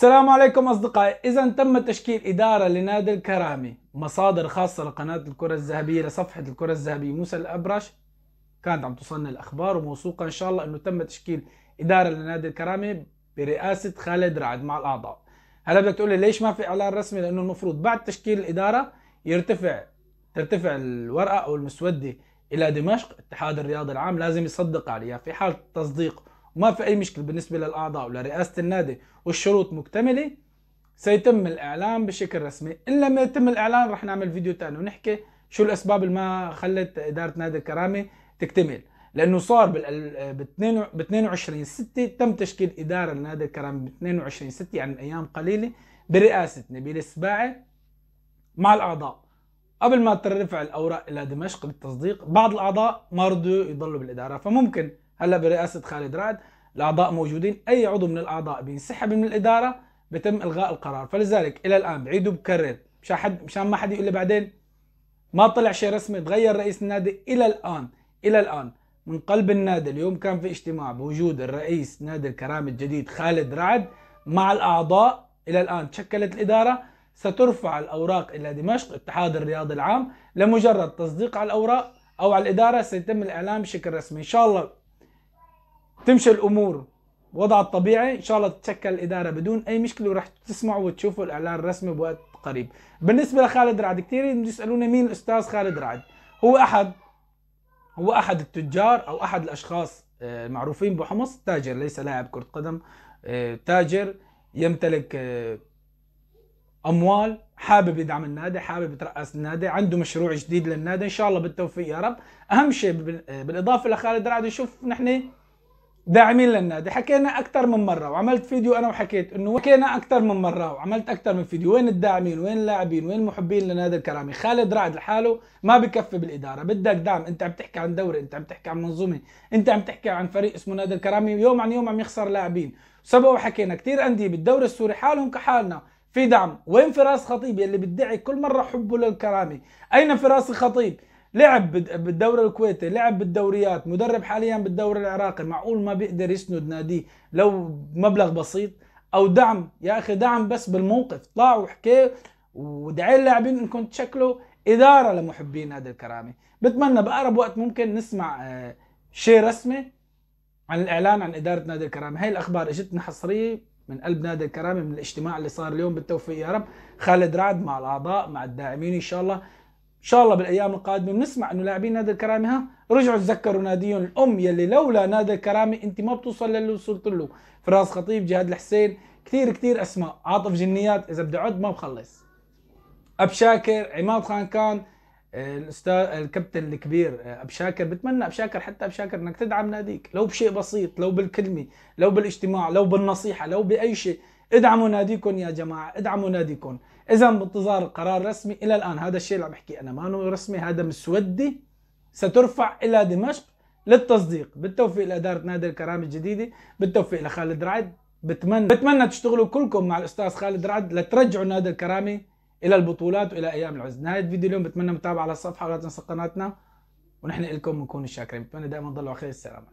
السلام عليكم أصدقائي إذا تم تشكيل إدارة لنادي الكرامي مصادر خاصة لقناة الكرة الذهبية لصفحة الكرة الذهبية موسى الأبرش كانت عم توصلنا الأخبار وموثوقة إن شاء الله أنه تم تشكيل إدارة لنادي الكرامي برئاسة خالد رعد مع الأعضاء هلا بدك تقول لي ليش ما في إعلان رسمي لأنه المفروض بعد تشكيل الإدارة يرتفع ترتفع الورقة أو المسودة إلى دمشق اتحاد الرياضي العام لازم يصدق عليها في حال تصديق وما في أي مشكلة بالنسبة للأعضاء ولرئاسة النادي والشروط مكتملة سيتم الإعلان بشكل رسمي إن لم يتم الإعلان رح نعمل فيديو تاني ونحكي شو الأسباب اللي ما خلت إدارة نادي الكرامة تكتمل لأنه صار ب 22 6 تم تشكيل إدارة لنادي الكرامة ب 22 6 يعني من أيام قليلة برئاسة نبيل السباعي مع الأعضاء قبل ما ترفع الاوراق الى دمشق للتصديق بعض الاعضاء ما رضوا يضلوا بالاداره فممكن هلا برئاسه خالد رعد الاعضاء موجودين اي عضو من الاعضاء بينسحب من الاداره بتم الغاء القرار فلذلك الى الان بعيد وبكرر مشان حد مشان ما حد يقول لي بعدين ما طلع شيء رسمي تغير رئيس النادي الى الان الى الان من قلب النادي اليوم كان في اجتماع بوجود الرئيس نادي الكرامه الجديد خالد رعد مع الاعضاء الى الان تشكلت الاداره سترفع الأوراق إلى دمشق اتحاد الرياض العام لمجرد تصديق على الأوراق أو على الإدارة سيتم الإعلان بشكل رسمي إن شاء الله تمشي الأمور وضع الطبيعي إن شاء الله تتشكل الإدارة بدون أي مشكلة وراح تسمعوا وتشوفوا الإعلان الرسمي بوقت قريب بالنسبة لخالد رعد كثير يسألوني مين الأستاذ خالد رعد هو أحد هو أحد التجار أو أحد الأشخاص المعروفين آه، بحمص تاجر ليس لاعب كرة قدم آه، تاجر يمتلك آه، اموال حابب يدعم النادي حابب يترأس النادي عنده مشروع جديد للنادي ان شاء الله بالتوفيق يا رب اهم شيء بالاضافه لخالد رعد شوف نحن داعمين للنادي حكينا اكثر من مره وعملت فيديو انا وحكيت انه حكينا اكثر من مره وعملت اكثر من فيديو وين الداعمين وين اللاعبين وين المحبين لنادي الكرامي خالد رعد لحاله ما بكفي بالاداره بدك دعم انت عم تحكي عن دوري انت عم تحكي عن منظومه انت عم تحكي عن فريق اسمه نادي الكرامي يوم عن يوم عم يخسر لاعبين سبق وحكينا كثير انديه بالدوري السوري حالهم كحالنا في دعم وين فراس خطيب يلي بيدعي كل مرة حبه للكرامة أين فراس خطيب لعب بالدوري الكويتي لعب بالدوريات مدرب حاليا بالدوري العراقي معقول ما بيقدر يسند ناديه لو مبلغ بسيط او دعم يا اخي دعم بس بالموقف طلع وحكي ودعي اللاعبين انكم تشكلوا اداره لمحبي نادي الكرامة بتمنى باقرب وقت ممكن نسمع آه، شيء رسمي عن الاعلان عن اداره نادي الكرامة هاي الاخبار اجتنا حصريه من قلب نادي الكرامه من الاجتماع اللي صار اليوم بالتوفيق يا رب خالد رعد مع الاعضاء مع الداعمين ان شاء الله ان شاء الله بالايام القادمه بنسمع انه لاعبين نادي الكرامه ها رجعوا تذكروا ناديهم الام يلي لولا نادي الكرامه انت ما بتوصل للي وصلت له فراس خطيب جهاد الحسين كثير كثير اسماء عاطف جنيات اذا بدي اعد ما بخلص ابشاكر عماد خان كان الاستاذ الكابتن الكبير آه، ابو شاكر بتمنى ابو شاكر حتى ابو شاكر انك تدعم ناديك لو بشيء بسيط لو بالكلمه لو بالاجتماع لو بالنصيحه لو باي شيء ادعموا ناديكم يا جماعه ادعموا ناديكم اذا بانتظار قرار رسمي الى الان هذا الشيء اللي عم بحكي انا ما رسمي هذا مسودي سترفع الى دمشق للتصديق بالتوفيق لاداره نادي الكرامه الجديده بالتوفيق لخالد رعد بتمنى بتمنى تشتغلوا كلكم مع الاستاذ خالد رعد لترجعوا نادي الكرامه الى البطولات والى ايام العز نهايه فيديو اليوم بتمنى متابعه على الصفحه ولا تنسى قناتنا ونحن لكم بنكون شاكرين بتمنى دائما تضلوا على خير السلامه